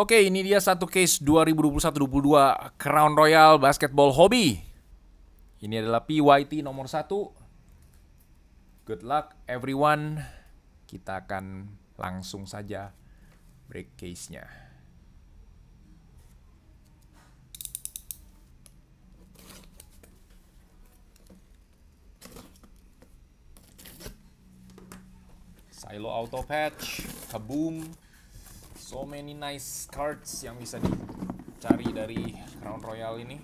Oke, ini dia satu case 2021-22 Crown Royal Basketball Hobby. Ini adalah PYT nomor satu. Good luck everyone. Kita akan langsung saja break case-nya. Silo auto patch, kaboom. So many nice cards yang bisa dicari dari Crown Royal ini.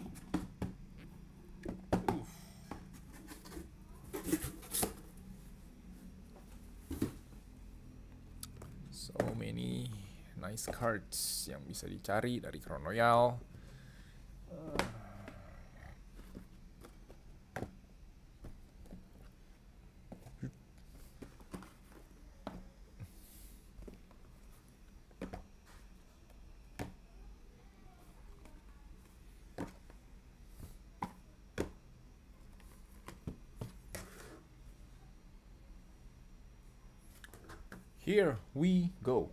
So many nice cards yang bisa dicari dari Crown Royal. Uh. Here we go.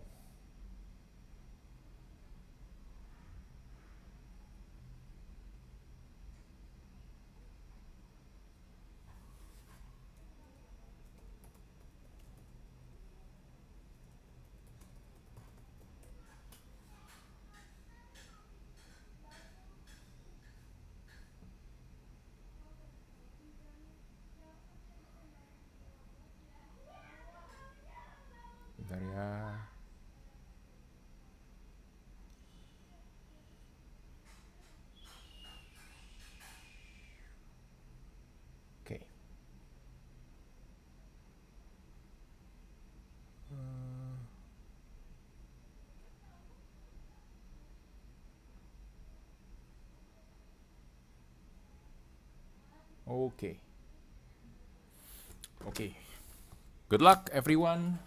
Okay. Okay. Good luck everyone.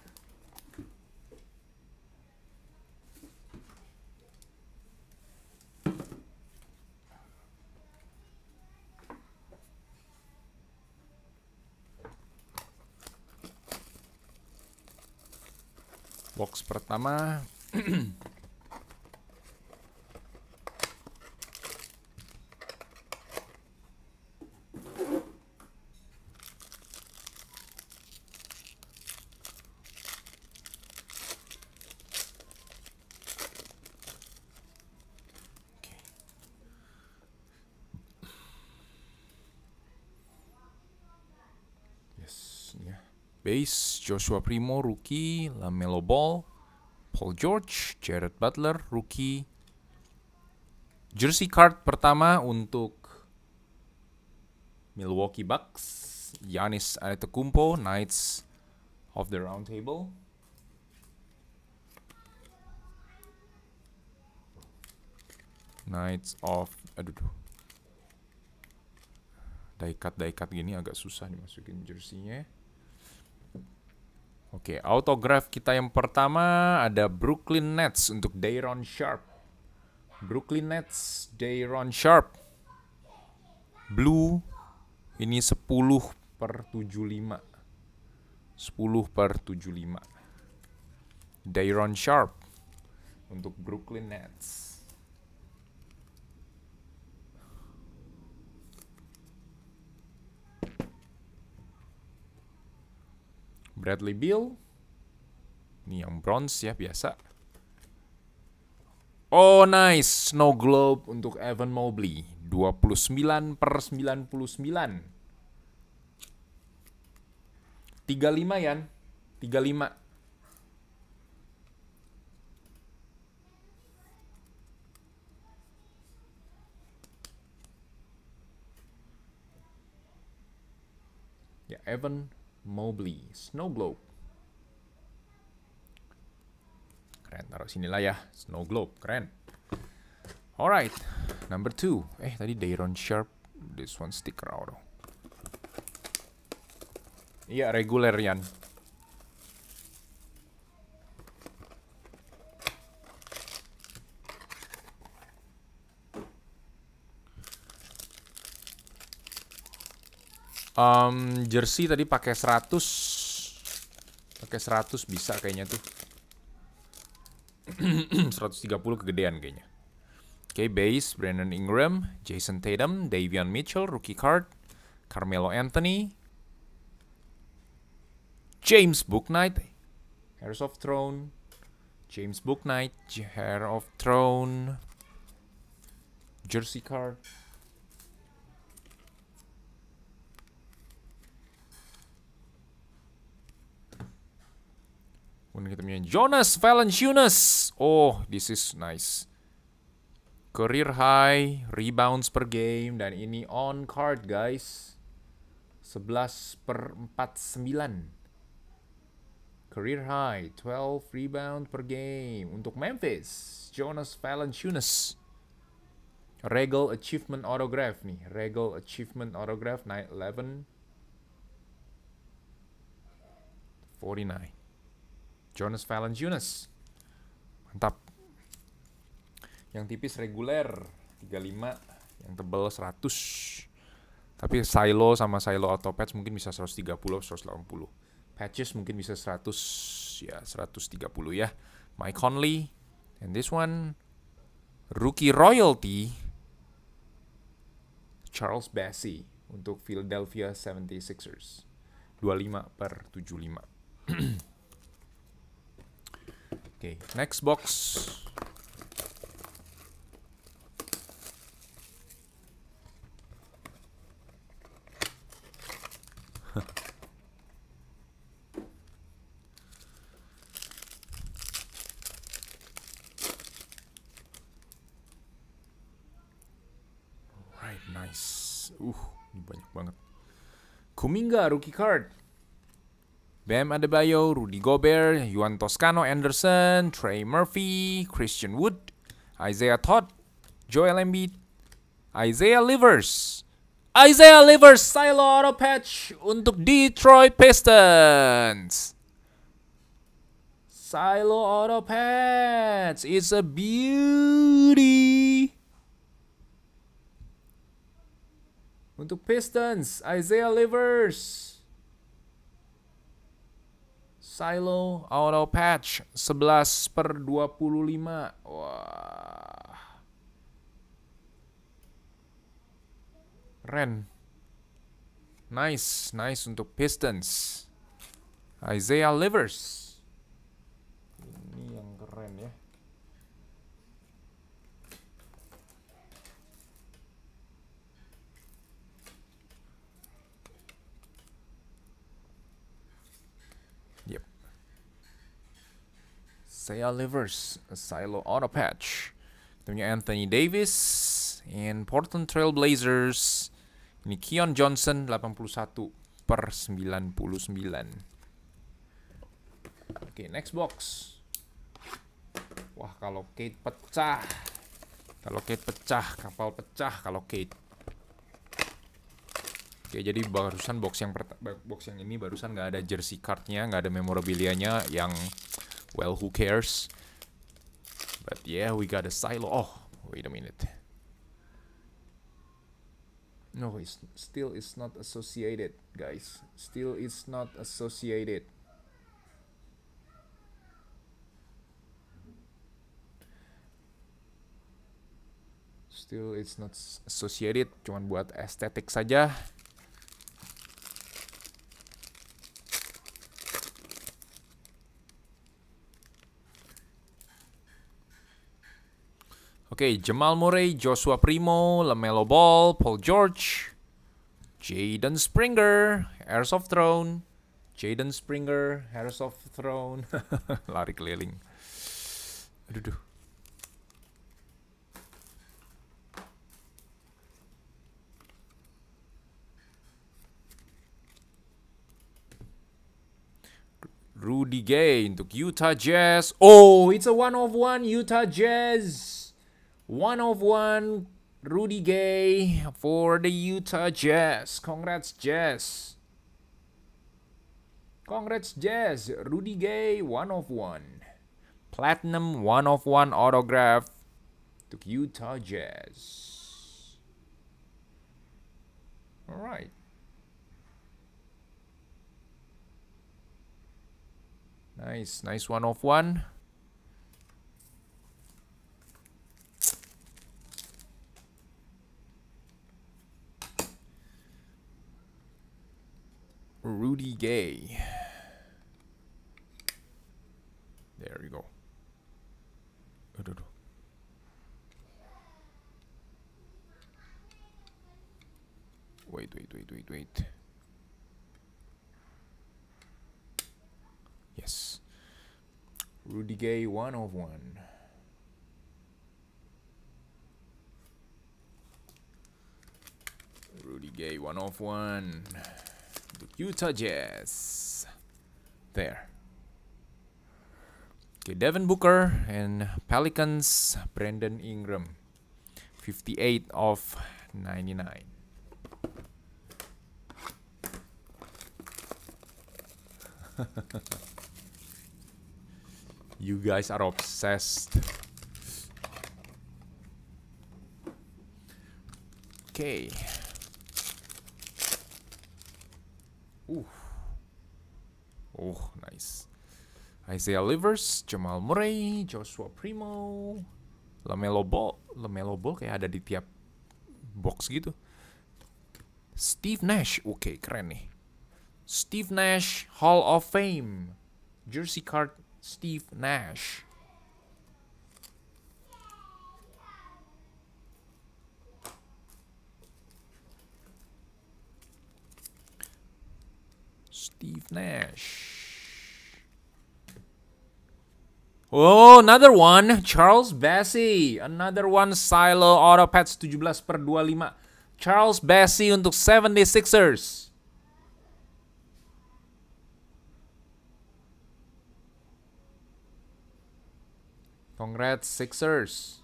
box pertama Joshua Primo rookie, LaMelo Ball, Paul George, Jared Butler rookie. Jersey card pertama untuk Milwaukee Bucks, Giannis Antetokounmpo, Knights of the Round Table. Knights of aduh daikat daikat gini agak susah dimasukin jersinya Oke, autograf kita yang pertama ada Brooklyn Nets untuk Dayron Sharp. Brooklyn Nets, Dayron Sharp. Blue, ini 10 per 75. 10 per 75. Dayron Sharp untuk Brooklyn Nets. Bradley Beal. Ini yang bronze ya, biasa. Oh, nice. Snow Globe untuk Evan Mobley. 29 per 99. 35, Yan. 35. ya Evan Mobley, Globe, Keren, taruh sinilah ya, Snow Globe, keren. Alright, number two. Eh, tadi Dayron Sharp, this one sticker auto. Iya, reguler, Yan. um, jersey tadi pakai 100 pakai 100 bisa kayaknya tuh 130 kegedean kayaknya oke okay, base Brandon Ingram Jason Tatum Davion Mitchell rookie card Carmelo Anthony James Booknight Heirs of Throne James Booknight Heir of Throne Jersey card Kemudian kita punya Jonas Valanciunas. Oh, this is nice. Career high, rebounds per game, dan ini on card guys. 11 per 49. Career high, 12 rebound per game. Untuk Memphis, Jonas Valanciunas. Regal Achievement Autograph nih. Regal Achievement Autograph, night 11. 49. Jonas Valanciunas. Mantap. Yang tipis reguler 35, yang tebal 100. Tapi silo sama silo auto patch mungkin bisa 130 180. Patches mungkin bisa 100 ya 130 ya. Mike Conley and this one rookie royalty Charles Bassey untuk Philadelphia 76ers. 25 per 75. Oke, okay, next box. Alright, nice. Uh, ini banyak banget. Kuminga rookie card. Bam Adebayo, Rudy Gobert, Juan Toscano Anderson, Trey Murphy, Christian Wood, Isaiah Todd, Joel Embiid, Isaiah Livers. Isaiah Livers Silo Auto Patch untuk Detroit Pistons. Silo Auto Patch is a beauty. Untuk Pistons, Isaiah Livers. Silo auto patch 11 per 25. Wah. Ren. Nice, nice untuk Pistons. Isaiah Livers. Isaiah Livers, Silo Auto Patch. Kita Anthony Davis, and Portland Trail Blazers. Ini Keon Johnson 81 per 99. Oke, okay, next box. Wah, kalau Kate pecah. Kalau Kate pecah, kapal pecah kalau Kate. Oke, jadi barusan box yang box yang ini barusan nggak ada jersey cardnya, nggak ada memorabilia nya yang Well, who cares? But yeah, we got a silo. Oh, wait a minute. No, it's still it's not associated, guys. Still it's not associated. Still it's not associated, cuman buat estetik saja. Oke, okay, Jamal Murray, Joshua Primo, LaMelo Ball, Paul George, Jaden Springer, Airs of Throne, Jaden Springer, Airs of Throne, lari keliling. Aduh, duh. Rudy Gay untuk Utah Jazz. Oh, it's a one of one Utah Jazz. One of one, Rudy Gay for the Utah Jazz. Congrats, Jazz. Congrats, Jazz. Rudy Gay, one of one. Platinum, one of one autograph to Utah Jazz. All right. Nice, nice one of one. Rudy Gay. There you go. Wait, wait, wait, wait, wait. Yes. Rudy Gay, one of one. Rudy Gay, one of one. Utah Jazz. There. Okay, Devin Booker and Pelicans, Brandon Ingram. 58 of 99. you guys are obsessed. Okay. Uh. Oh, nice. Isaiah Livers, Jamal Murray, Joshua Primo, Lamelo Ball. Lamelo Ball kayak ada di tiap box gitu. Steve Nash, oke okay, keren nih. Steve Nash Hall of Fame. Jersey card Steve Nash. Steve Nash. Oh, another one. Charles Bassie. Another one. Silo Auto Patch 17 per 25. Charles Bassie untuk 76ers. Congrats Sixers.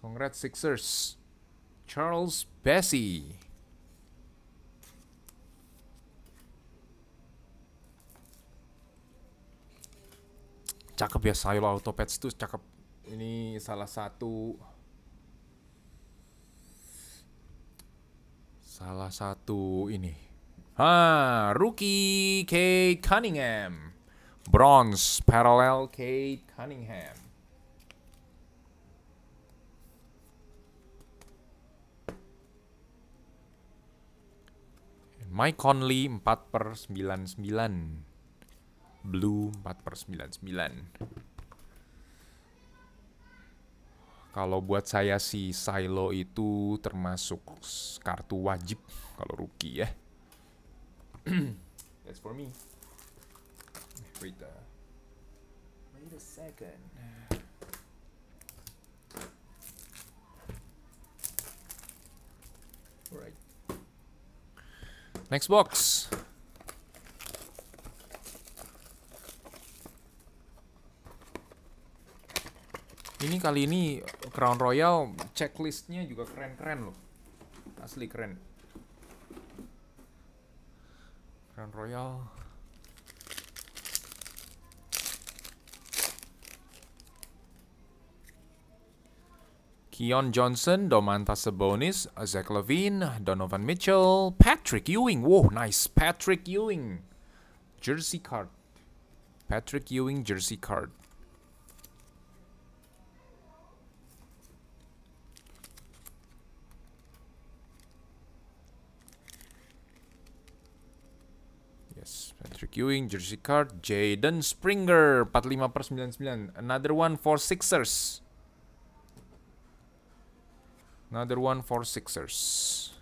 Congrats Sixers. Charles Bessie. cakep ya Sayul Autopets tuh cakep ini salah satu salah satu ini ha ah, rookie Kate Cunningham bronze parallel Kate Cunningham Mike Conley 4 per 99 blue 4 per 99 kalau buat saya sih Silo itu termasuk kartu wajib kalau rookie ya that's for me wait a, uh. wait a second Alright. Next box. Ini kali ini eh, Crown Royal checklistnya juga keren-keren loh. Asli keren. Crown Royal Keon Johnson, Domantas Sabonis, Zach Levine, Donovan Mitchell, Patrick Ewing. Wow, nice. Patrick Ewing. Jersey card. Patrick Ewing jersey card. Patrick Ewing, jersey card, Jaden Springer, 45 per 99. Another one for Sixers. Another one for Sixers.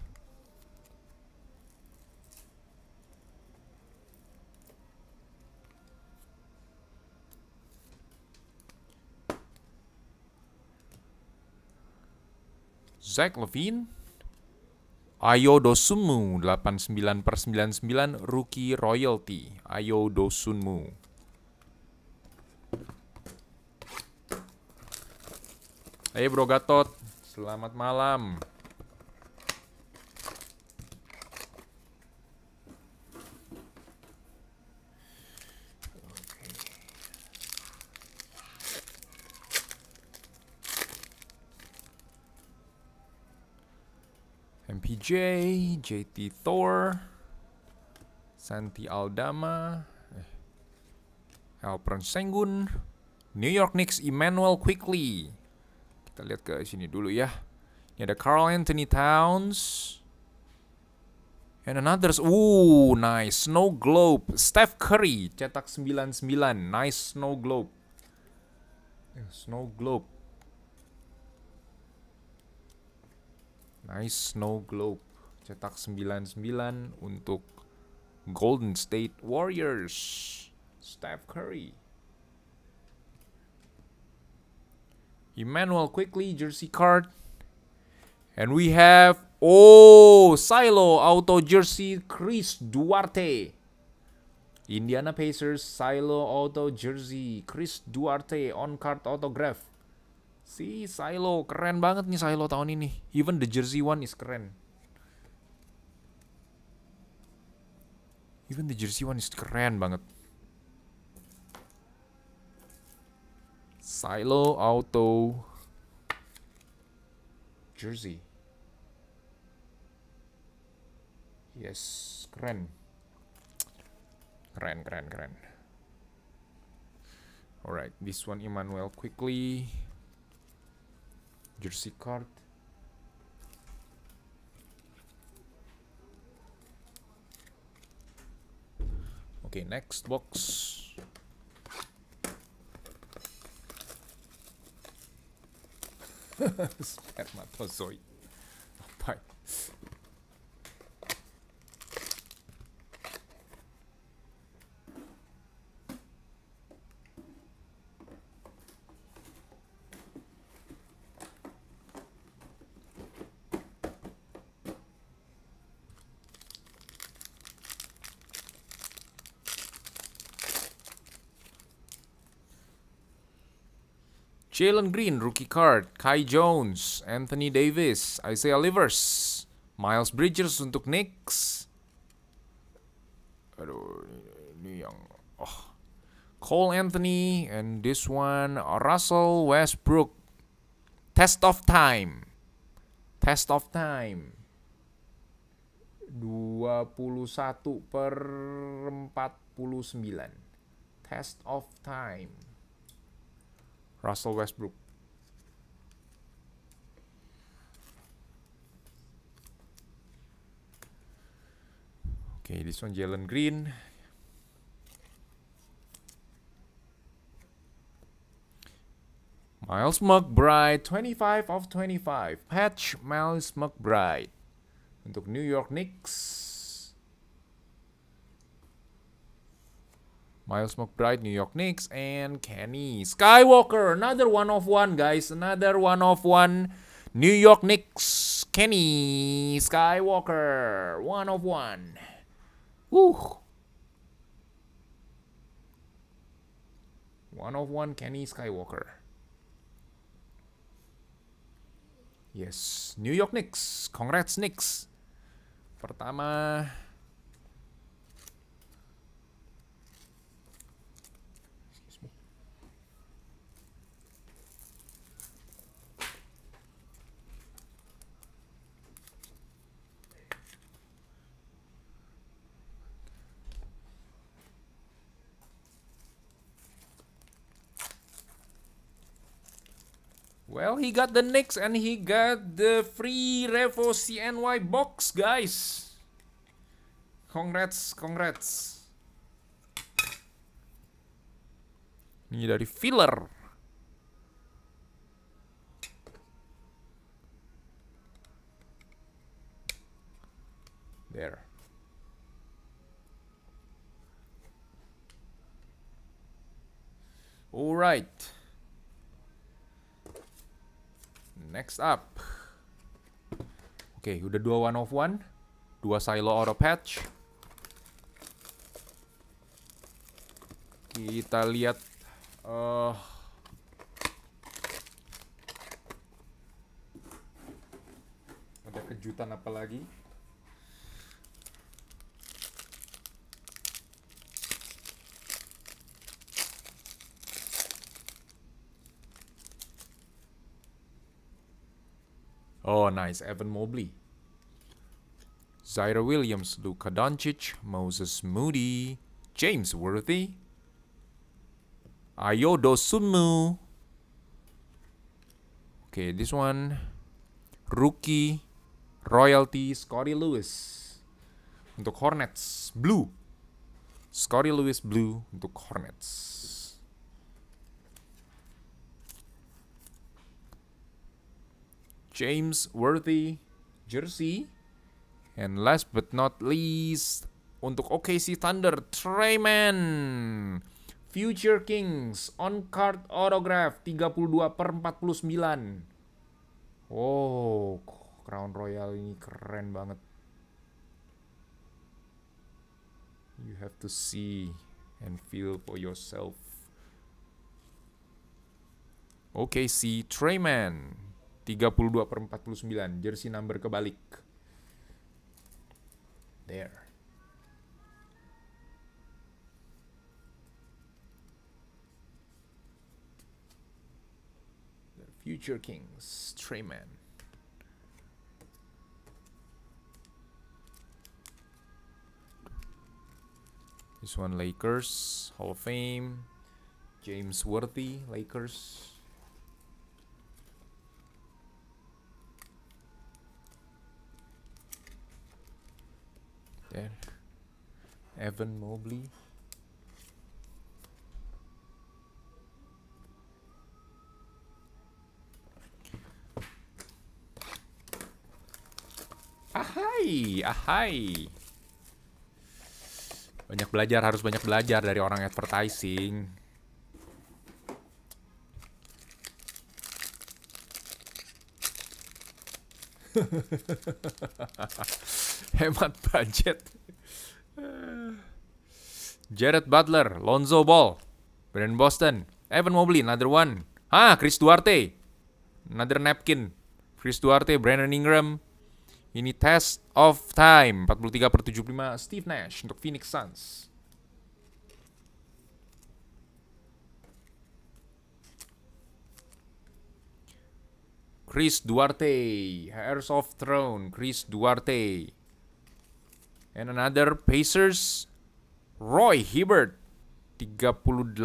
Zach Levine. Ayo Dosunmu 89 per 99 Rookie Royalty Ayo Dosunmu Ayo Bro Gatot Selamat malam J. JT Thor, Santi Aldama, eh, Senggun, New York Knicks Emmanuel Quickly. Kita lihat ke sini dulu ya. Ini ada Carl Anthony Towns. And another, ooh, nice snow globe. Steph Curry cetak 99, nice snow globe. Eh, snow globe. Nice snow globe. Cetak 99 untuk Golden State Warriors. Steph Curry. Emmanuel quickly jersey card. And we have oh Silo auto jersey Chris Duarte. Indiana Pacers Silo auto jersey Chris Duarte on card autograph. Si Silo keren banget nih Silo tahun ini. Even the jersey one is keren. Even the jersey one is keren banget. Silo auto jersey. Yes, keren. Keren, keren, keren. Alright, this one Emmanuel quickly. jersey card okay next box spermatozoid apa Jalen Green, rookie card, Kai Jones, Anthony Davis, Isaiah Livers, Miles Bridges untuk Knicks. Aduh, ini yang oh. Cole Anthony and this one Russell Westbrook. Test of time. Test of time. 21 per 49. Test of time. Russell Westbrook. Okay, this one Jalen Green. Miles McBride, 25 of 25. Patch Miles McBride. Untuk New York Knicks. Miles McBride, New York Knicks, and Kenny Skywalker. Another one of one, guys. Another one of one. New York Knicks, Kenny Skywalker. One of one. Woo. One of one, Kenny Skywalker. Yes, New York Knicks. Congrats, Knicks. Pertama, Well, he got the Knicks and he got the free Revo CNY box, guys. Congrats, congrats. Ini dari filler. There. All right. Next up. Oke, okay, udah dua one of one. Dua silo auto patch. Kita lihat uh, ada kejutan apa lagi? Oh, nice. Evan Mobley. Zaire Williams, Luka Doncic, Moses Moody, James Worthy, Ayodo sumu. Okay, this one. Rookie, Royalty, Scotty Lewis. Untuk Hornets, Blue. Scotty Lewis Blue untuk Hornets. James Worthy jersey. And last but not least, untuk OKC Thunder, Treyman. Future Kings on card autograph 32 per 49. Wow, Crown Royal ini keren banget. You have to see and feel for yourself. OKC Treyman 32 per 49. Jersey number kebalik. There. The Future Kings, Trayman This one Lakers, Hall of Fame, James Worthy, Lakers. Evan Mobley. Ahai, ahai. Banyak belajar, harus banyak belajar dari orang advertising. hemat budget. Jared Butler, Lonzo Ball, Brandon Boston, Evan Mobley, another one. Ah, Chris Duarte, another napkin. Chris Duarte, Brandon Ingram. Ini test of time 43 per 75 Steve Nash untuk Phoenix Suns. Chris Duarte, Heirs of Throne, Chris Duarte. And another Pacers Roy Hibbert 38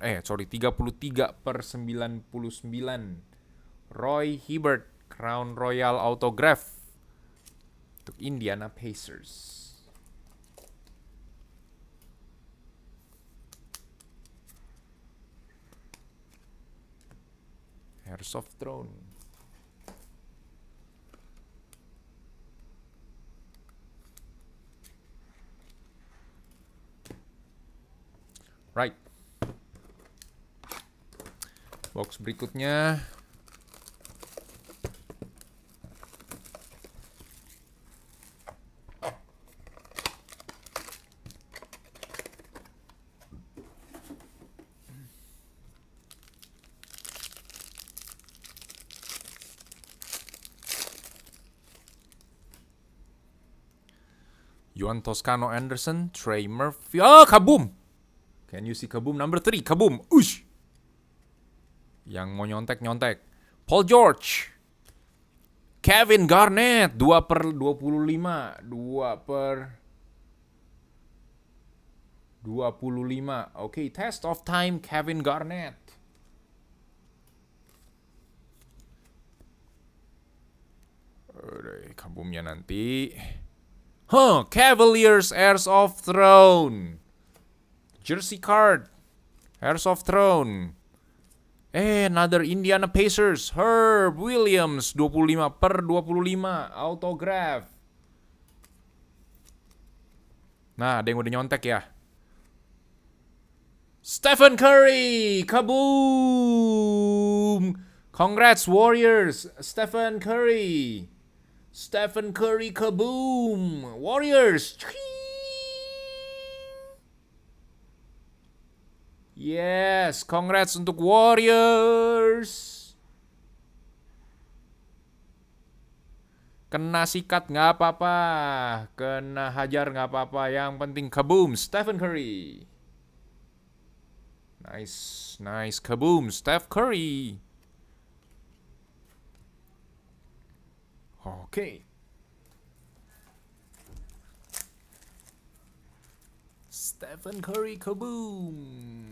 eh sorry 33 per 99 Roy Hibbert Crown Royal Autograph untuk Indiana Pacers. Airsoft Drone. Right. Box berikutnya. Juan Toscano Anderson, Trey Murphy. Oh, ah, kabum. Can you see kaboom? Number 3, kaboom. Ush. Yang mau nyontek-nyontek. Paul George. Kevin Garnett 2 per 25 2 per 25 Oke okay, test of time Kevin Garnett Kabumnya nanti Huh, Cavaliers heirs of Throne Jersey card. Heirs of Throne. Eh, another Indiana Pacers. Herb Williams, 25 per 25. Autograph. Nah, ada yang udah nyontek ya. Stephen Curry, kaboom! Congrats Warriors, Stephen Curry. Stephen Curry, kaboom! Warriors, Yes, congrats untuk Warriors. Kena sikat nggak apa-apa, kena hajar nggak apa-apa. Yang penting kaboom, Stephen Curry. Nice, nice kaboom, Steph Curry. Okay. Stephen Curry kaboom!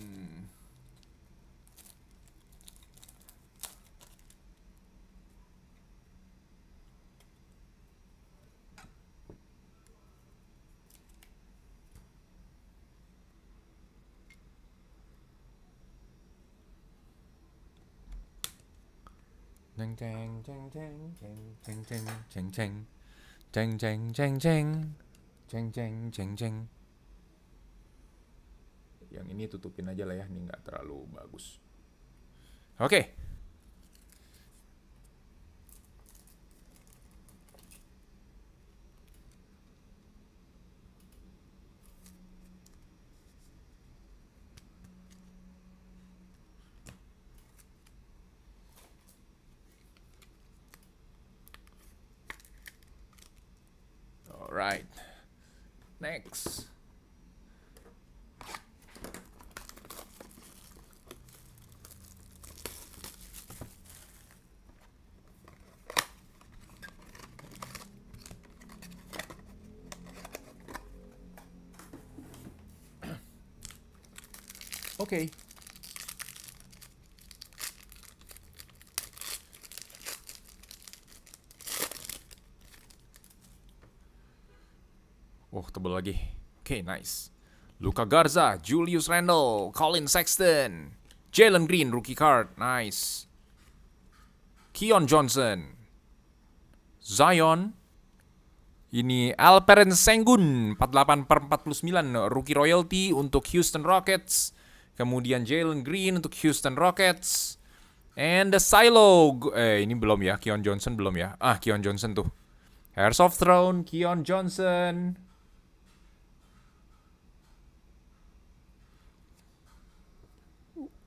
Ding ding ding ding ding ding ding ding ding ding ding ding ding ding ding ding yang ini tutupin aja lah ya ini nggak terlalu bagus oke okay. Alright, next. Ok. Oh, tebel lagi. Oke, okay, nice. Luka Garza, Julius Randle, Colin Sexton, Jalen Green, rookie card. Nice. Keon Johnson. Zion. Ini Alperen Sengun, 48 per 49. Rookie royalty untuk Houston Rockets. Kemudian Jalen Green untuk Houston Rockets. And the silo. Eh, ini belum ya. Kion Johnson belum ya. Ah, Kion Johnson tuh. Hairs of Throne, Kion Johnson.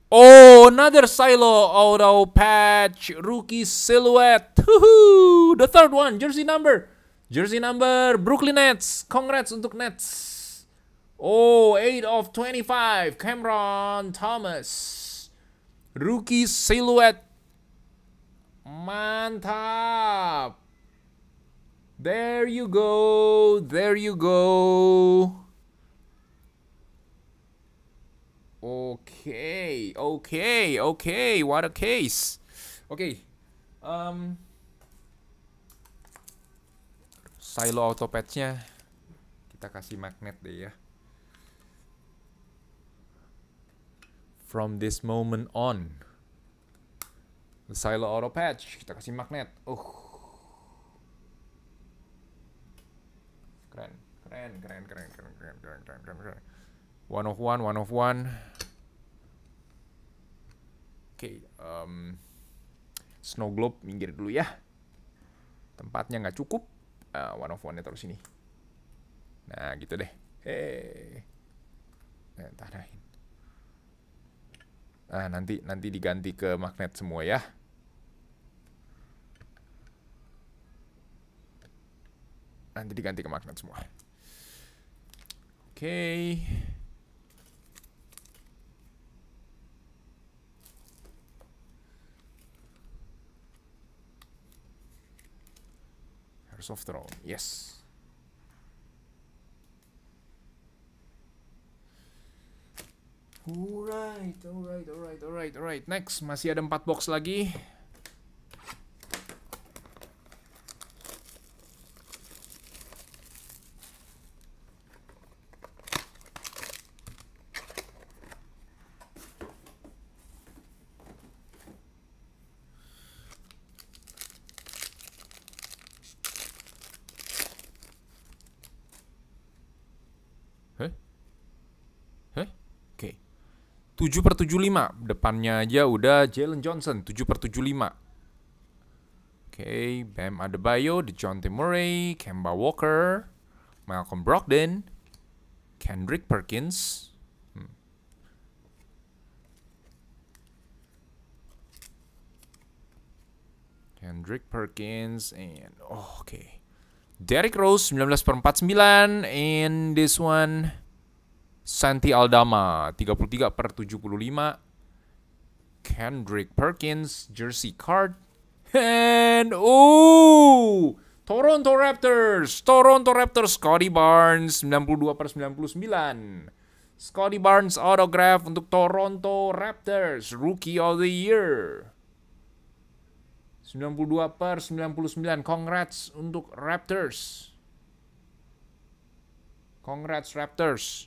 Oh, another silo auto patch rookie silhouette. Woohoo! The third one, jersey number. Jersey number Brooklyn Nets. Congrats untuk Nets. Oh, 8 of 25. Cameron Thomas. Rookie Silhouette. Mantap. There you go. There you go. Okay, okay, okay. What a case. Okay. Um silo patch nya kita kasih magnet deh ya. From this moment on. The silo auto patch. Kita kasih magnet. Oh, Keren, keren, keren, keren, keren, keren, keren, keren, keren, keren. One of one, one of one. Oke, okay, um, snow globe minggir dulu ya. Tempatnya nggak cukup. Uh, one of one-nya terus ini. Nah, gitu deh. Hei. Eh, nah, Nah, nanti nanti diganti ke magnet semua ya. Nanti diganti ke magnet semua. Oke. Okay. Harus off Yes. Alright, alright, alright, alright, alright. Next, masih ada 4 box lagi. 7 per 75 Depannya aja udah Jalen Johnson 7 per 75 Oke, okay, Bam Adebayo, DeJounte Murray, Kemba Walker, Malcolm Brogdon, Kendrick Perkins. Hmm. Kendrick Perkins and oh, oke. okay. Derrick Rose 19 per 49 and this one Santi Aldama 33 per 75 Kendrick Perkins jersey card and oh Toronto Raptors Toronto Raptors Scotty Barnes 92 per 99 Scotty Barnes autograph untuk Toronto Raptors Rookie of the Year 92 per 99 Congrats untuk Raptors Congrats Raptors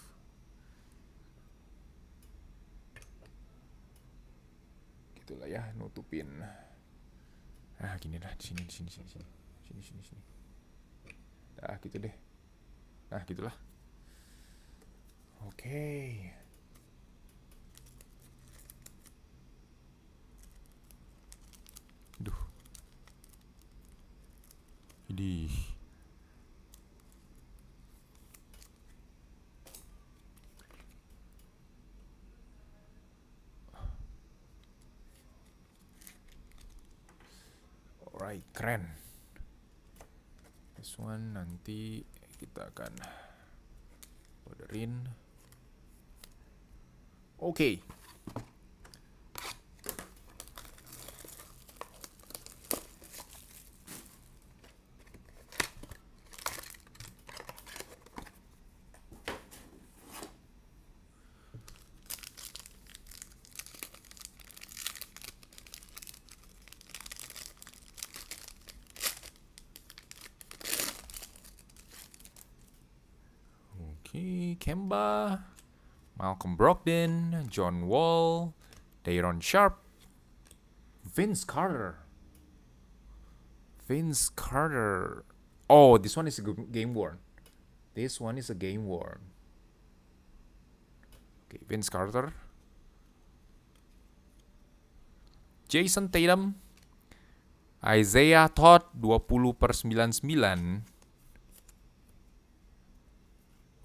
gitulah ya nutupin ah gini lah di sini di sini di sini di sini sini sini ah gitu deh nah gitulah oke okay. duh ini Alright, keren. This one nanti kita akan orderin. Oke. Okay. John Wall, Dayron Sharp, Vince Carter. Vince Carter. Oh, this one is a game worn. This one is a game worn. Okay, Vince Carter. Jason Tatum. Isaiah Todd 20 per 99.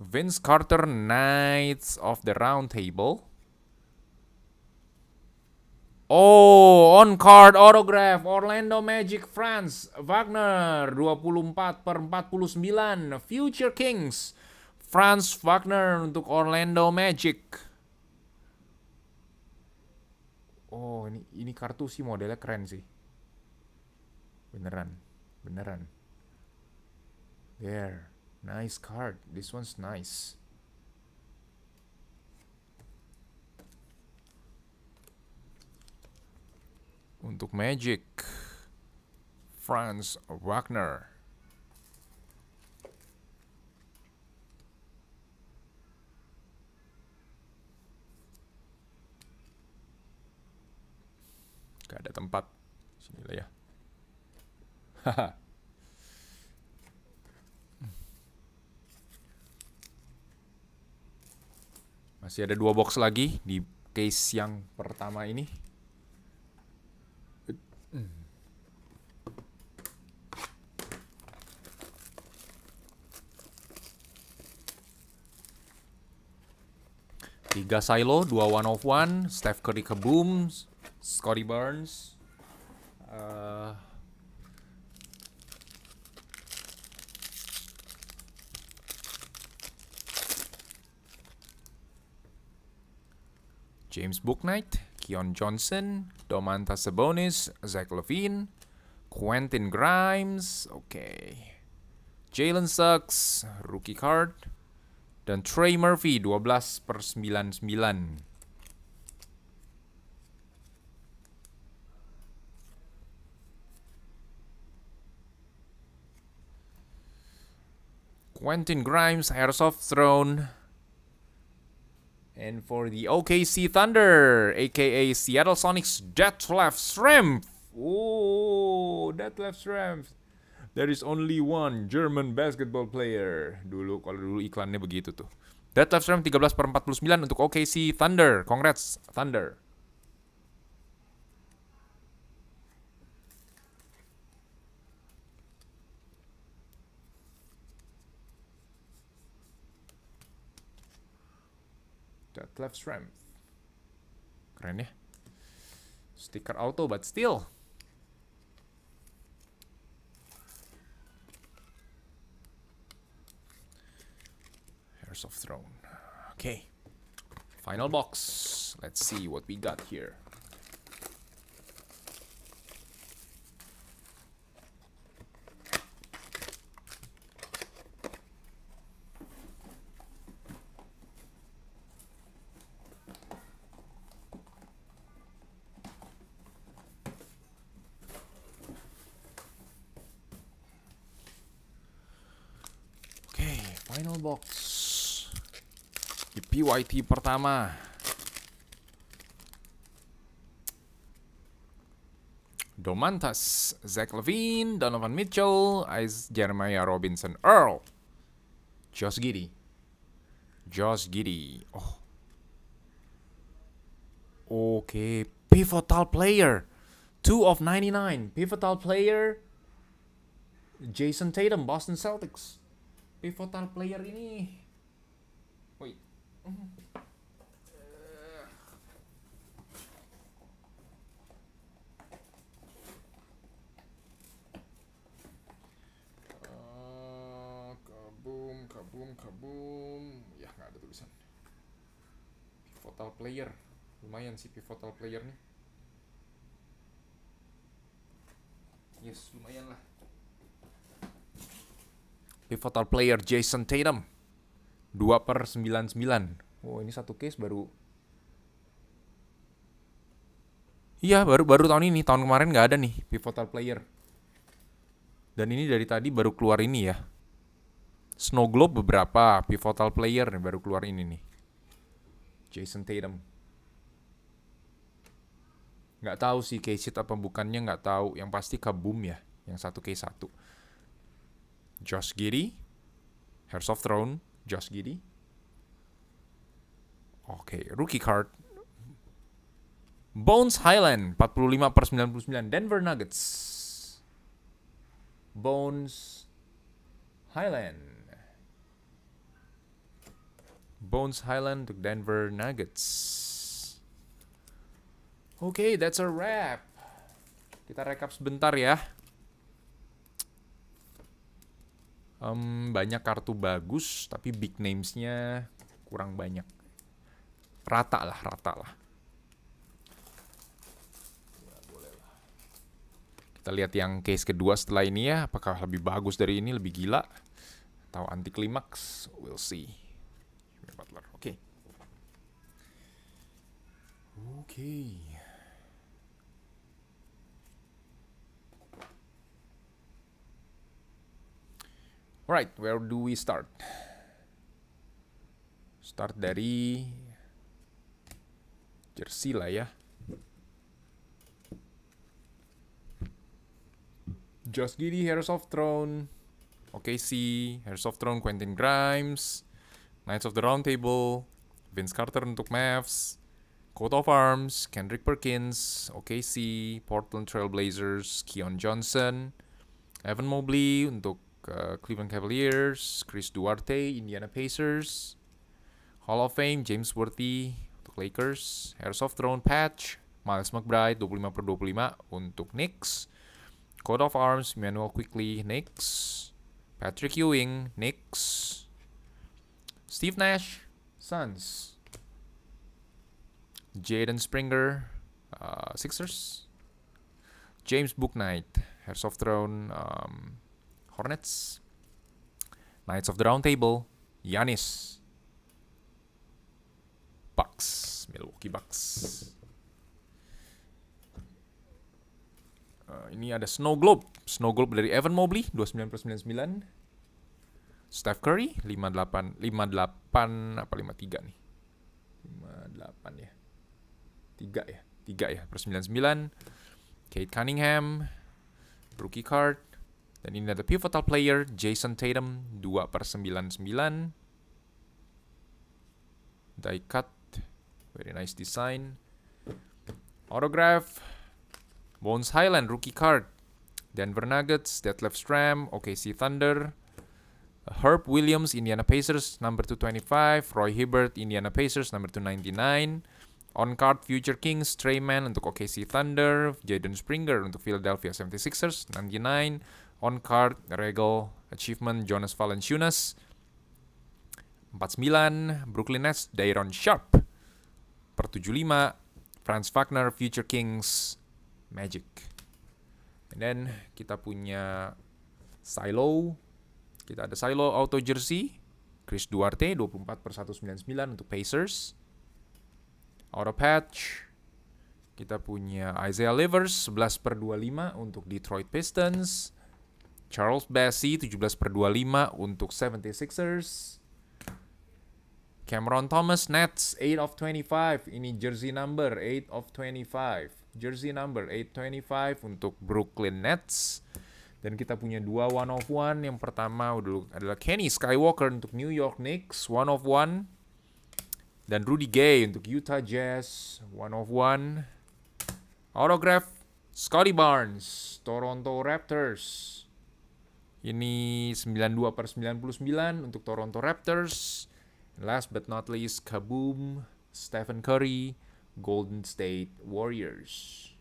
Vince Carter Knights of the Round Table. Oh, on card autograph Orlando Magic France Wagner 24 per 49 Future Kings Franz Wagner untuk Orlando Magic. Oh, ini ini kartu sih modelnya keren sih. Beneran. Beneran. There. Nice card. This one's nice. Untuk Magic, Franz Wagner. Gak ada tempat. Sini lah ya. Haha. Masih ada dua box lagi di case yang pertama ini. Tiga silo, dua one of one, Steph Curry ke boom, Scotty Burns, James Booknight, Keon Johnson, Domantas Sabonis, Zach Levine, Quentin Grimes, oke. Okay. Jalen Suggs, rookie card. Dan Trey Murphy, 12 per 99. Quentin Grimes, Airsoft Throne, And for the OKC Thunder, aka Seattle Sonics, Detlef Schrempf. Oh, Detlef Schrempf. There is only one German basketball player. Dulu kalau dulu iklannya begitu tuh. Detlef Schrempf 13 per 49 untuk OKC Thunder. Congrats Thunder. Detlef Schrempf. Keren ya. Stiker auto, but still. Hairs of Throne. Okay. Final box. Let's see what we got here. YT pertama Domantas, Zach Levine, Donovan Mitchell, Ice Jeremiah Robinson Earl, Josh Giddy, Josh Giddy. Oh, oke, okay. pivotal player, two of 99, pivotal player, Jason Tatum, Boston Celtics. Pivotal player ini player lumayan sih pivotal player nih. yes lumayan lah pivotal player Jason Tatum 2 per 99 oh ini satu case baru iya baru baru tahun ini tahun kemarin nggak ada nih pivotal player dan ini dari tadi baru keluar ini ya Snow Globe beberapa pivotal player nih baru keluar ini nih Jason Tatum. Nggak tahu sih case apa bukannya nggak tahu. Yang pasti kabum ya. Yang satu case satu. Josh Giddy. Hearts of Throne. Josh Giddy. Oke, okay, rookie card. Bones Highland 45 per 99 Denver Nuggets. Bones Highland. Bones Highland untuk Denver Nuggets. Oke, okay, that's a wrap. Kita rekap sebentar ya. Um, banyak kartu bagus, tapi big names-nya kurang banyak. Rata lah, rata lah. Kita lihat yang case kedua setelah ini ya, apakah lebih bagus dari ini, lebih gila, atau anti klimaks? We'll see. Okay. right, where do we start? Start dari jersey lah ya. Just Giddy, Heroes of Throne, OKC, Heroes of Throne, Quentin Grimes, Knights of the Round Table, Vince Carter untuk Mavs, of Arms, Kendrick Perkins, OKC, Portland Trailblazers, Keon Johnson, Evan Mobley untuk uh, Cleveland Cavaliers, Chris Duarte, Indiana Pacers, Hall of Fame, James Worthy untuk Lakers, Airsoft Drone Patch, Miles McBride 25 per 25 untuk Knicks, Coat of Arms, Manuel Quickly, Knicks, Patrick Ewing, Knicks, Steve Nash, Suns. Jaden Springer, uh, Sixers, James Booknight, Hearts of Throne, um, Hornets, Knights of the Round Table, Yanis, Bucks, Milwaukee Bucks. Uh, ini ada Snow Globe, Snow Globe dari Evan Mobley 29.99. Steph Curry 58 58 apa 53 nih. 58 ya tiga ya tiga ya per 99 Kate Cunningham rookie card dan ini ada pivotal player Jason Tatum 2 per 99 die cut very nice design autograph Bones Highland rookie card Denver Nuggets, Detlef Stram, OKC Thunder, Herb Williams, Indiana Pacers, number 225, Roy Hibbert, Indiana Pacers, number 299, On card Future Kings, Trayman untuk OKC Thunder, Jaden Springer untuk Philadelphia 76ers, 99. On card Regal Achievement Jonas Valanciunas, 49. Brooklyn Nets Dairon Sharp, per 75. Franz Wagner Future Kings Magic. And then kita punya Silo. Kita ada Silo Auto Jersey, Chris Duarte 24 per 199 untuk Pacers auto patch kita punya Isaiah Livers 11 per 25 untuk Detroit Pistons Charles Bassey 17 per 25 untuk 76ers Cameron Thomas Nets 8 of 25 ini jersey number 8 of 25 jersey number 825 untuk Brooklyn Nets dan kita punya dua one of one yang pertama adalah Kenny Skywalker untuk New York Knicks one of one dan Rudy Gay untuk Utah Jazz, one of one. Autograph, Scotty Barnes, Toronto Raptors. Ini 92 per 99 untuk Toronto Raptors. last but not least, Kaboom, Stephen Curry, Golden State Warriors.